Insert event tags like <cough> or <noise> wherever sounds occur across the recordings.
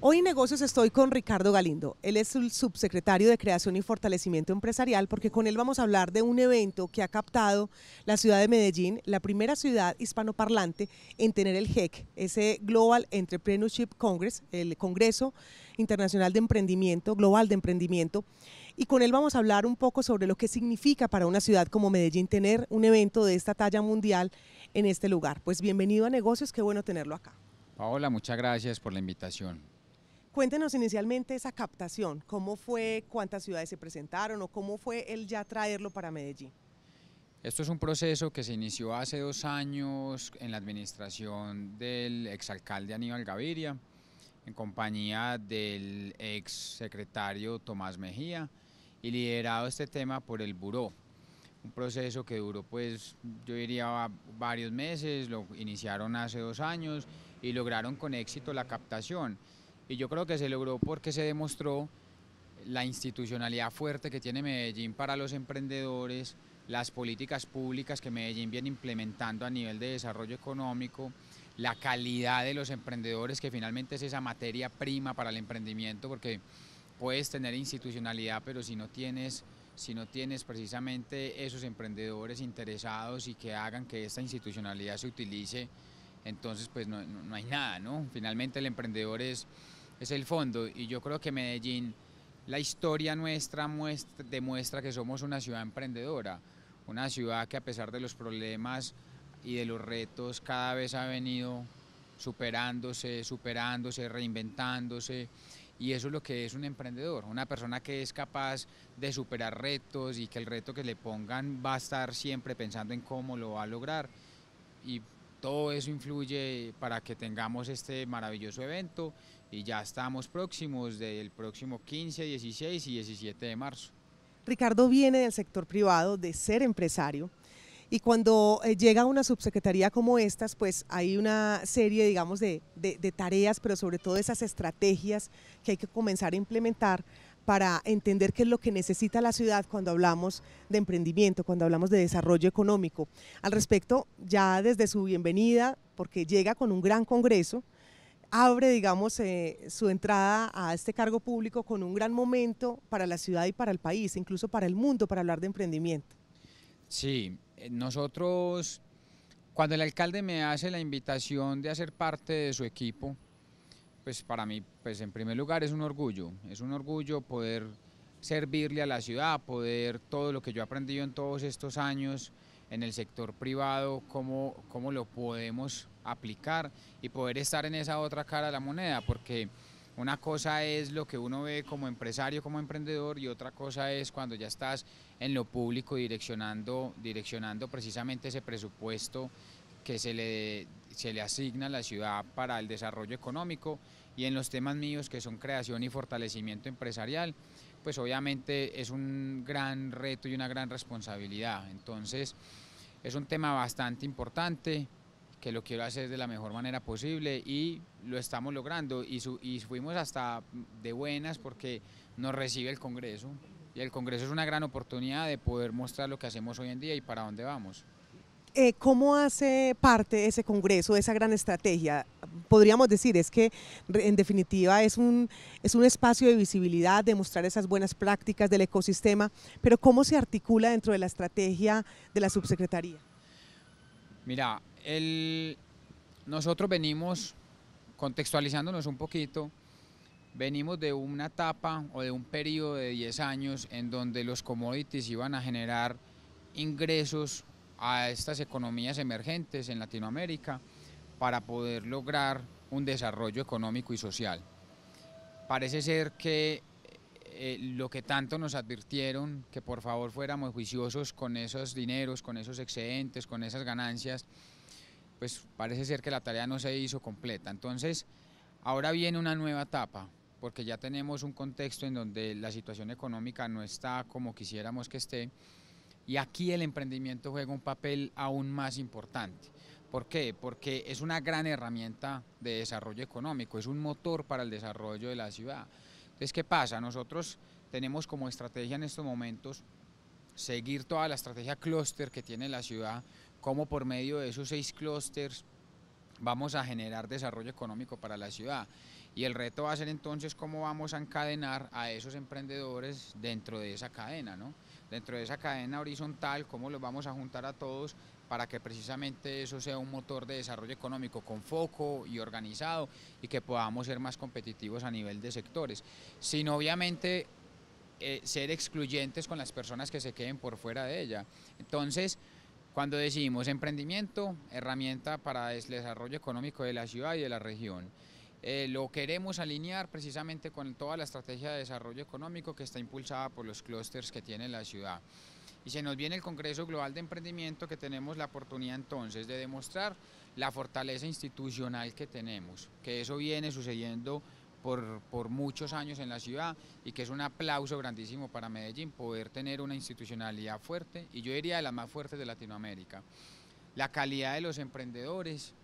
Hoy en negocios estoy con Ricardo Galindo. Él es el subsecretario de Creación y Fortalecimiento Empresarial porque con él vamos a hablar de un evento que ha captado la ciudad de Medellín, la primera ciudad hispanoparlante en tener el GEC, ese Global Entrepreneurship Congress, el Congreso Internacional de Emprendimiento, Global de Emprendimiento y con él vamos a hablar un poco sobre lo que significa para una ciudad como Medellín tener un evento de esta talla mundial en este lugar. Pues bienvenido a Negocios, qué bueno tenerlo acá. Paola, muchas gracias por la invitación. Cuéntenos inicialmente esa captación, cómo fue, cuántas ciudades se presentaron o cómo fue el ya traerlo para Medellín. Esto es un proceso que se inició hace dos años en la administración del exalcalde Aníbal Gaviria, en compañía del exsecretario Tomás Mejía, y liderado este tema por el Buró. Un proceso que duró, pues, yo diría varios meses, lo iniciaron hace dos años y lograron con éxito la captación. Y yo creo que se logró porque se demostró la institucionalidad fuerte que tiene Medellín para los emprendedores, las políticas públicas que Medellín viene implementando a nivel de desarrollo económico, la calidad de los emprendedores, que finalmente es esa materia prima para el emprendimiento, porque puedes tener institucionalidad, pero si no tienes si no tienes precisamente esos emprendedores interesados y que hagan que esta institucionalidad se utilice, entonces pues no, hay nada, ¿no? Finalmente el emprendedor es, el fondo y yo creo que Medellín, la historia nuestra demuestra que somos una ciudad emprendedora, una ciudad que a pesar de los problemas y de los retos cada vez ha venido superándose, superándose, reinventándose y eso es lo que es un emprendedor, una persona que es capaz de superar retos y que el reto que le pongan va a estar siempre pensando en cómo lo va a lograr y todo eso influye para que tengamos este maravilloso evento y ya estamos próximos del próximo 15, 16 y 17 de marzo. Ricardo viene del sector privado de ser empresario, y cuando eh, llega una subsecretaría como estas, pues hay una serie, digamos, de, tareas, pero sobre todo esas estrategias que hay que comenzar a implementar para entender qué es lo que necesita la ciudad cuando hablamos de emprendimiento, cuando hablamos de desarrollo económico. Al respecto, ya desde su bienvenida, porque llega con un gran congreso, abre, digamos, eh, su entrada a este cargo público con un gran momento para la ciudad y para el país, incluso para el mundo, para hablar de emprendimiento. Sí, eh, nosotros, cuando el alcalde me hace la invitación de hacer parte de su equipo, pues para mí, pues en primer lugar es un orgullo, es un orgullo poder servirle a la ciudad, poder todo lo que yo he aprendido en todos estos años en el sector privado, cómo, cómo lo podemos aplicar y poder estar en esa otra cara de la moneda, porque una cosa es lo que uno ve como empresario, como emprendedor, y otra cosa es cuando ya estás en lo público direccionando, direccionando precisamente ese presupuesto que se se le asigna a la ciudad para el desarrollo económico y en los temas míos que son creación y fortalecimiento empresarial, pues obviamente es un gran reto y una gran responsabilidad. Entonces es un tema bastante importante, que lo quiero hacer de la mejor manera posible y lo estamos logrando y, fuimos hasta de buenas porque nos recibe el Congreso y el Congreso es una gran oportunidad de poder mostrar lo que hacemos hoy en día y para dónde vamos. Eh, ¿Cómo hace parte ese Congreso, esa gran estrategia? Podríamos decir, es que en definitiva es un, es un espacio de visibilidad, de mostrar esas buenas prácticas del ecosistema, pero ¿cómo se articula dentro de la estrategia de la subsecretaría? Mira, el, nosotros venimos, contextualizándonos un poquito, venimos de una etapa o de un periodo de 10 años en donde los commodities iban a generar ingresos a estas economías emergentes en Latinoamérica para poder lograr un desarrollo económico y social. Parece ser que eh, eh, lo que tanto nos advirtieron, que por favor fuéramos juiciosos con esos dineros, con esos excedentes, con esas ganancias, pues parece ser que la tarea no se hizo completa. Entonces, ahora viene una nueva etapa, porque ya tenemos un contexto en donde la situación económica no está como quisiéramos que esté, y aquí el emprendimiento juega un papel aún más importante. ¿Por qué? Porque es una gran herramienta de desarrollo económico, es un motor para el desarrollo de la ciudad. Entonces, ¿qué pasa? Nosotros tenemos como estrategia en estos momentos seguir toda la estrategia clúster que tiene la ciudad cómo por medio de esos seis clústeres vamos a generar desarrollo económico para la ciudad. Y el reto va a ser entonces cómo vamos a encadenar a esos emprendedores dentro de esa cadena, ¿no? Dentro de esa cadena horizontal, cómo los vamos a juntar a todos para que precisamente eso sea un motor de desarrollo económico con foco y organizado y que podamos ser más competitivos a nivel de sectores. Sin obviamente eh, ser excluyentes con las personas que se queden por fuera de ella. Entonces, cuando decimos emprendimiento, herramienta para el desarrollo económico de la ciudad y de la región. Eh, lo queremos alinear precisamente con toda la estrategia de desarrollo económico que está impulsada por los clústeres que tiene la ciudad. Y se nos viene el Congreso Global de Emprendimiento que tenemos la oportunidad entonces de demostrar la fortaleza institucional que tenemos, que eso viene sucediendo por, muchos años en la ciudad y que es un aplauso grandísimo para Medellín poder tener una institucionalidad fuerte y yo diría de las más fuertes de Latinoamérica. La calidad de los emprendedores,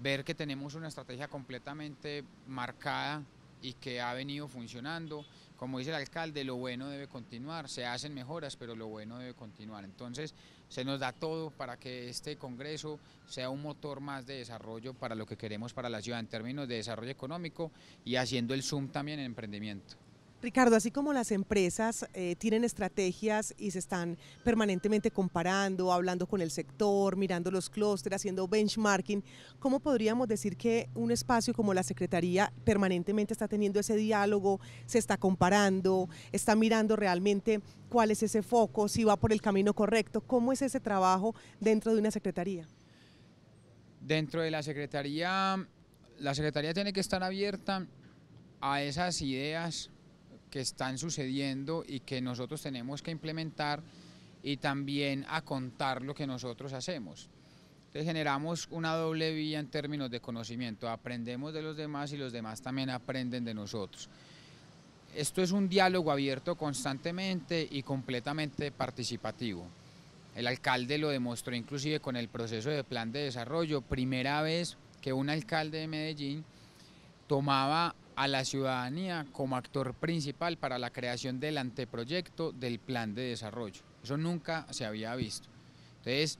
ver que tenemos una estrategia completamente marcada y que ha venido funcionando como dice el alcalde, lo bueno debe continuar, se hacen mejoras, pero lo bueno debe continuar. Entonces, se nos da todo para que este Congreso sea un motor más de desarrollo para lo que queremos para la ciudad en términos de desarrollo económico y haciendo el zoom también en emprendimiento. Ricardo, así como las empresas eh, tienen estrategias y se están permanentemente comparando, hablando con el sector, mirando los clústeres, haciendo benchmarking, ¿cómo podríamos decir que un espacio como la Secretaría permanentemente está teniendo ese diálogo, se está comparando, está mirando realmente cuál es ese foco, si va por el camino correcto? ¿Cómo es ese trabajo dentro de una Secretaría? Dentro de la Secretaría, la Secretaría tiene que estar abierta a esas ideas que están sucediendo y que nosotros tenemos que implementar y también a contar lo que nosotros hacemos. Entonces generamos una doble vía en términos de conocimiento, aprendemos de los demás y los demás también aprenden de nosotros. Esto es un diálogo abierto constantemente y completamente participativo. El alcalde lo demostró inclusive con el proceso de plan de desarrollo, primera vez que un alcalde de Medellín tomaba a la ciudadanía como actor principal para la creación del anteproyecto del plan de desarrollo. Eso nunca se había visto. Entonces,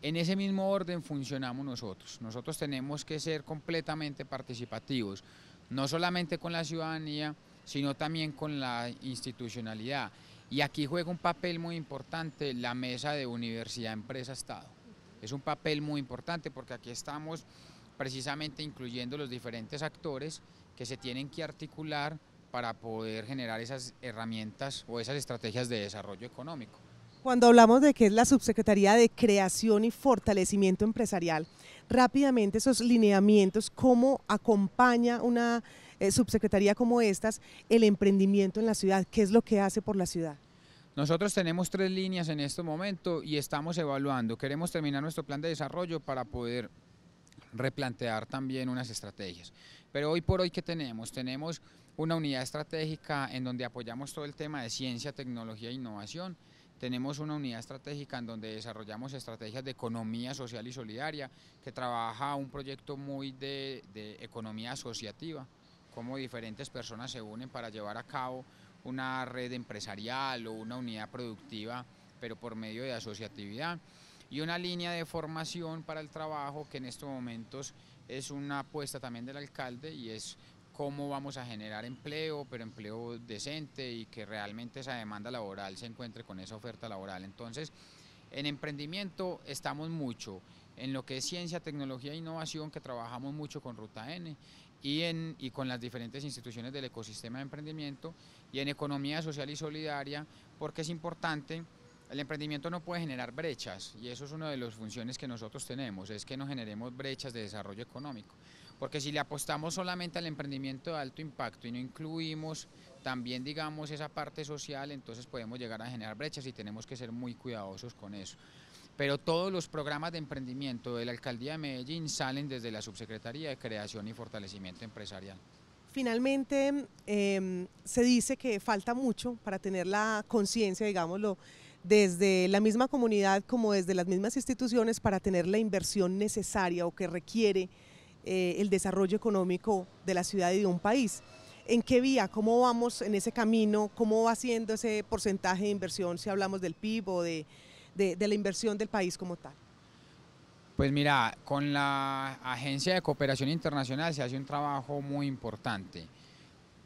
en ese mismo orden funcionamos nosotros. Nosotros tenemos que ser completamente participativos, no solamente con la ciudadanía, sino también con la institucionalidad. Y aquí juega un papel muy importante la mesa de universidad, empresa, Estado. Es un papel muy importante porque aquí estamos precisamente incluyendo los diferentes actores que se tienen que articular para poder generar esas herramientas o esas estrategias de desarrollo económico. Cuando hablamos de qué es la Subsecretaría de Creación y Fortalecimiento Empresarial, rápidamente esos lineamientos, cómo acompaña una eh, subsecretaría como estas el emprendimiento en la ciudad, qué es lo que hace por la ciudad. Nosotros tenemos tres líneas en este momento y estamos evaluando. Queremos terminar nuestro plan de desarrollo para poder replantear también unas estrategias. Pero hoy por hoy, ¿qué tenemos? Tenemos una unidad estratégica en donde apoyamos todo el tema de ciencia, tecnología e innovación. Tenemos una unidad estratégica en donde desarrollamos estrategias de economía social y solidaria, que trabaja un proyecto muy de, economía asociativa, como diferentes personas se unen para llevar a cabo una red empresarial o una unidad productiva, pero por medio de asociatividad y una línea de formación para el trabajo que en estos momentos es una apuesta también del alcalde y es cómo vamos a generar empleo, pero empleo decente y que realmente esa demanda laboral se encuentre con esa oferta laboral. Entonces, en emprendimiento estamos mucho, en lo que es ciencia, tecnología e innovación, que trabajamos mucho con Ruta N y, en, y con las diferentes instituciones del ecosistema de emprendimiento y en economía social y solidaria, porque es importante el emprendimiento no puede generar brechas y eso es una de las funciones que nosotros tenemos, es que no generemos brechas de desarrollo económico. Porque si le apostamos solamente al emprendimiento de alto impacto y no incluimos también, digamos, esa parte social, entonces podemos llegar a generar brechas y tenemos que ser muy cuidadosos con eso. Pero todos los programas de emprendimiento de la Alcaldía de Medellín salen desde la Subsecretaría de Creación y Fortalecimiento Empresarial. Finalmente, em, se dice que falta mucho para tener la conciencia, digámoslo, desde la misma comunidad como desde las mismas instituciones para tener la inversión necesaria o que requiere eh, el desarrollo económico de la ciudad y de un país. ¿En qué vía? ¿Cómo vamos en ese camino? ¿Cómo va siendo ese porcentaje de inversión si hablamos del PIB o de, de la inversión del país como tal? Pues mira, con la Agencia de Cooperación Internacional se hace un trabajo muy importante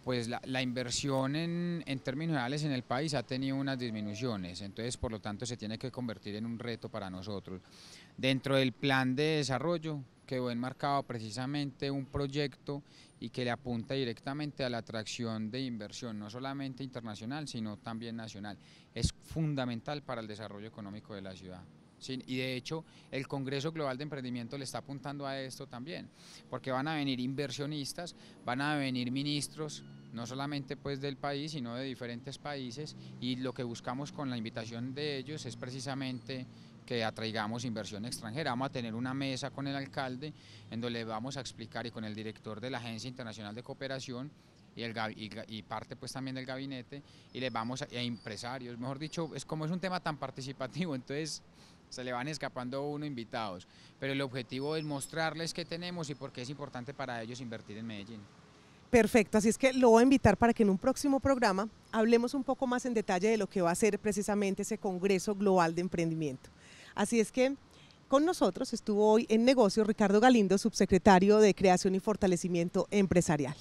pues la, inversión en, en, términos generales en el país ha tenido unas disminuciones, entonces por lo tanto se tiene que convertir en un reto para nosotros. Dentro del plan de desarrollo quedó enmarcado precisamente un proyecto y que le apunta directamente a la atracción de inversión, no solamente internacional, sino también nacional. Es fundamental para el desarrollo económico de la ciudad. y de hecho, el Congreso Global de Emprendimiento le está apuntando a esto también, porque van a venir inversionistas, van a venir ministros no solamente pues del país, sino de diferentes países y lo que buscamos con la invitación de ellos es precisamente que atraigamos inversión extranjera. Vamos a tener una mesa con el alcalde en donde le vamos a explicar y con el director de la Agencia Internacional de Cooperación y, el, y, parte pues también del gabinete y le vamos a, a, e empresarios, mejor dicho, es como es un tema tan participativo, <laughs> entonces se le van escapando uno invitados, pero el objetivo es mostrarles qué tenemos y por qué es importante para ellos invertir en Medellín. Perfecto, así es que lo voy a invitar para que en un próximo programa hablemos un poco más en detalle de lo que va a ser precisamente ese Congreso Global de Emprendimiento. Así es que con nosotros estuvo hoy en negocio Ricardo Galindo, subsecretario de Creación y Fortalecimiento Empresarial.